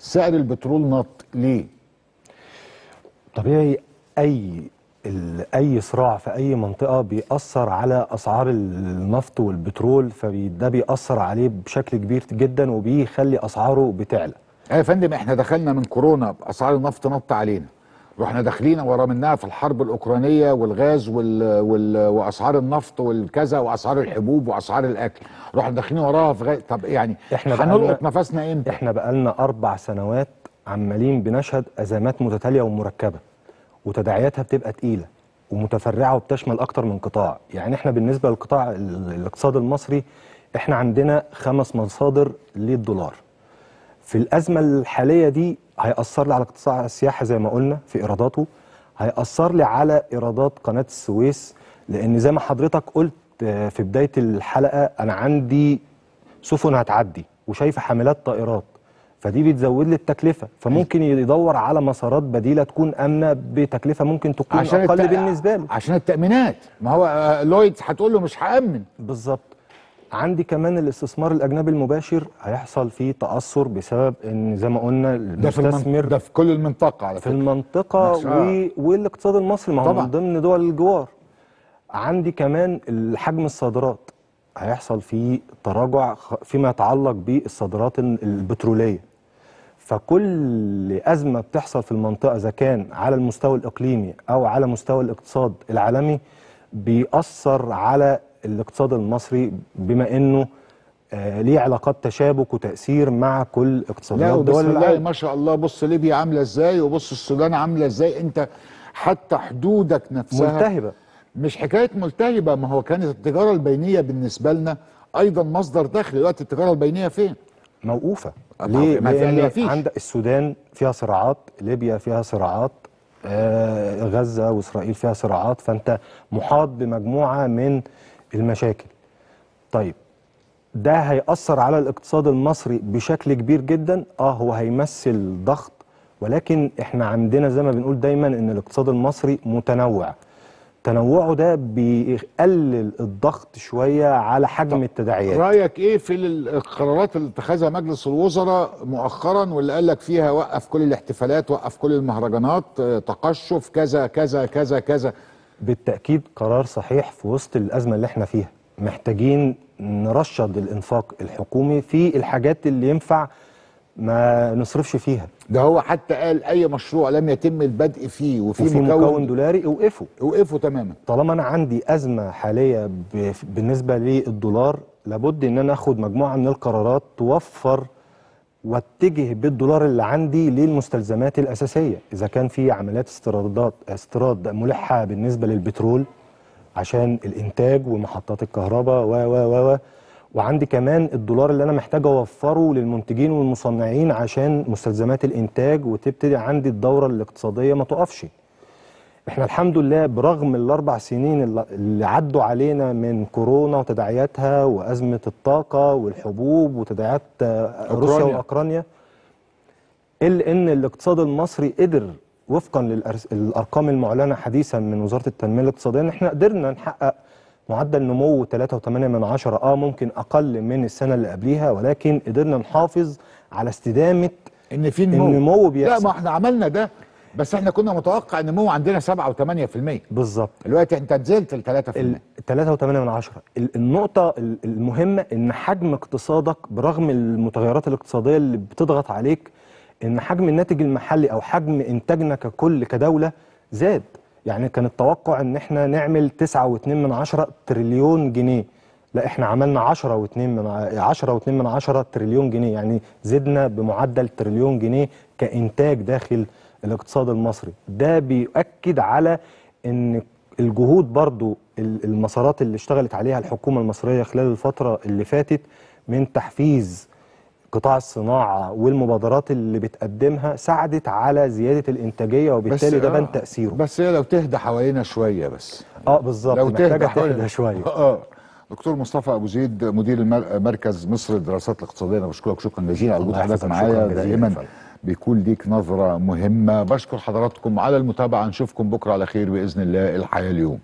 سعر البترول نط ليه؟ طبيعي اي اي صراع في اي منطقه بيأثر على اسعار النفط والبترول فده بيأثر عليه بشكل كبير جدا وبيخلي اسعاره بتعلى. يا فندم احنا دخلنا من كورونا باسعار النفط نط علينا. واحنا داخلين ورا منها في الحرب الاوكرانيه والغاز وال... وال... واسعار النفط والكذا واسعار الحبوب واسعار الاكل رحنا داخلين وراها في غ... طب يعني احنا هنلقط نفسنا امتى احنا بقى لنا اربع سنوات عمالين بنشهد ازمات متتاليه ومركبه وتداعياتها بتبقى تقيله ومتفرعه وبتشمل اكتر من قطاع يعني احنا بالنسبه للقطاع الاقتصاد المصري احنا عندنا خمس مصادر للدولار في الازمه الحاليه دي هياثر لي على قطاع السياحه زي ما قلنا في ايراداته هياثر لي على ايرادات قناه السويس لان زي ما حضرتك قلت آه، في بدايه الحلقه انا عندي سفن هتعدي وشايفه حاملات طائرات فدي بتزود لي التكلفه فممكن يدور على مسارات بديله تكون امنه بتكلفه ممكن تكون عشان اقل التق... بالنسبه له عشان التامينات ما هو آه، لويدز هتقول له مش هامن بالظبط عندي كمان الاستثمار الاجنبي المباشر هيحصل فيه تاثر بسبب ان زي ما قلنا المستثمر ده في كل المنطقه على فكره في المنطقه و... والاقتصاد المصري ما هو من ضمن دول الجوار عندي كمان حجم الصادرات هيحصل فيه تراجع فيما يتعلق بالصادرات البتروليه فكل ازمه بتحصل في المنطقه اذا كان على المستوى الاقليمي او على مستوى الاقتصاد العالمي بيأثر على الاقتصاد المصري بما انه آه ليه علاقات تشابك وتاثير مع كل اقتصاديات الدول العالم ما شاء الله بص ليبيا عامله ازاي وبص السودان عامله ازاي انت حتى حدودك نفسها ملتهبه مش حكايه ملتهبه ما هو كانت التجاره البينيه بالنسبه لنا ايضا مصدر دخل دلوقتي التجاره البينيه فين؟ موقوفه ليه؟ ما لان عندك السودان فيها صراعات ليبيا فيها صراعات آه غزه واسرائيل فيها صراعات فانت محاط بمجموعه من المشاكل طيب ده هيأثر على الاقتصاد المصري بشكل كبير جدا اه هو هيمثل ضغط ولكن احنا عندنا زي ما بنقول دايما ان الاقتصاد المصري متنوع تنوعه ده بيقلل الضغط شويه على حجم التداعيات رايك ايه في القرارات اللي اتخذها مجلس الوزراء مؤخرا واللي قال لك فيها وقف كل الاحتفالات وقف كل المهرجانات آه، تقشف كذا كذا كذا كذا بالتأكيد قرار صحيح في وسط الأزمة اللي احنا فيها محتاجين نرشد الإنفاق الحكومي في الحاجات اللي ينفع ما نصرفش فيها ده هو حتى قال اي مشروع لم يتم البدء فيه وفي مكون, مكون دولاري اوقفه اوقفه تماما طالما انا عندي ازمه حاليه بالنسبه للدولار لابد ان انا اخد مجموعه من القرارات توفر واتجه بالدولار اللي عندي للمستلزمات الاساسيه اذا كان في عمليات استيرادات استيراد ملحه بالنسبه للبترول عشان الانتاج ومحطات الكهرباء و و و وعندي كمان الدولار اللي انا محتاج اوفره للمنتجين والمصنعين عشان مستلزمات الانتاج وتبتدي عندي الدوره الاقتصاديه ما تقفش احنا الحمد لله برغم الاربع سنين اللي عدوا علينا من كورونا وتداعياتها وازمه الطاقه والحبوب وتداعيات روسيا واوكرانيا الا ان الاقتصاد المصري قدر وفقا للارقام المعلنه حديثا من وزاره التنميه الاقتصاديه ان احنا قدرنا نحقق معدل نمو 3.8 من اه ممكن اقل من السنه اللي قبليها ولكن قدرنا نحافظ على استدامه ان في نمو النمو بيحصل لا ما احنا عملنا ده بس احنا كنا متوقع نمو عندنا 7 و8% بالظبط دلوقتي انت نزلت ل 3% 3.8 من 10 النقطه المهمه ان حجم اقتصادك برغم المتغيرات الاقتصاديه اللي بتضغط عليك ان حجم الناتج المحلي او حجم انتاجنا ككل كدوله زاد يعني كان التوقع ان احنا نعمل 9.2 من 10 تريليون جنيه لا احنا عملنا 10 و2 من 10 و2 من 10 تريليون جنيه يعني زدنا بمعدل تريليون جنيه كانتاج داخل الاقتصاد المصري ده بيؤكد على ان الجهود برضو المسارات اللي اشتغلت عليها الحكومة المصرية خلال الفترة اللي فاتت من تحفيز قطاع الصناعة والمبادرات اللي بتقدمها ساعدت على زيادة الإنتاجية وبالتالي ده بان آه، تأثيره بس هي لو تهدى حوالينا شوية بس اه بالظبط لو تهدى تهدى شوية آه،, اه دكتور مصطفى ابو زيد مدير مركز مصر للدراسات الاقتصاديه انا بشكرك شكرا جزيلا على وجود حضرتك معايا دائما بيكون ليك نظره مهمه بشكر حضراتكم على المتابعه نشوفكم بكره على خير باذن الله الحياه اليوم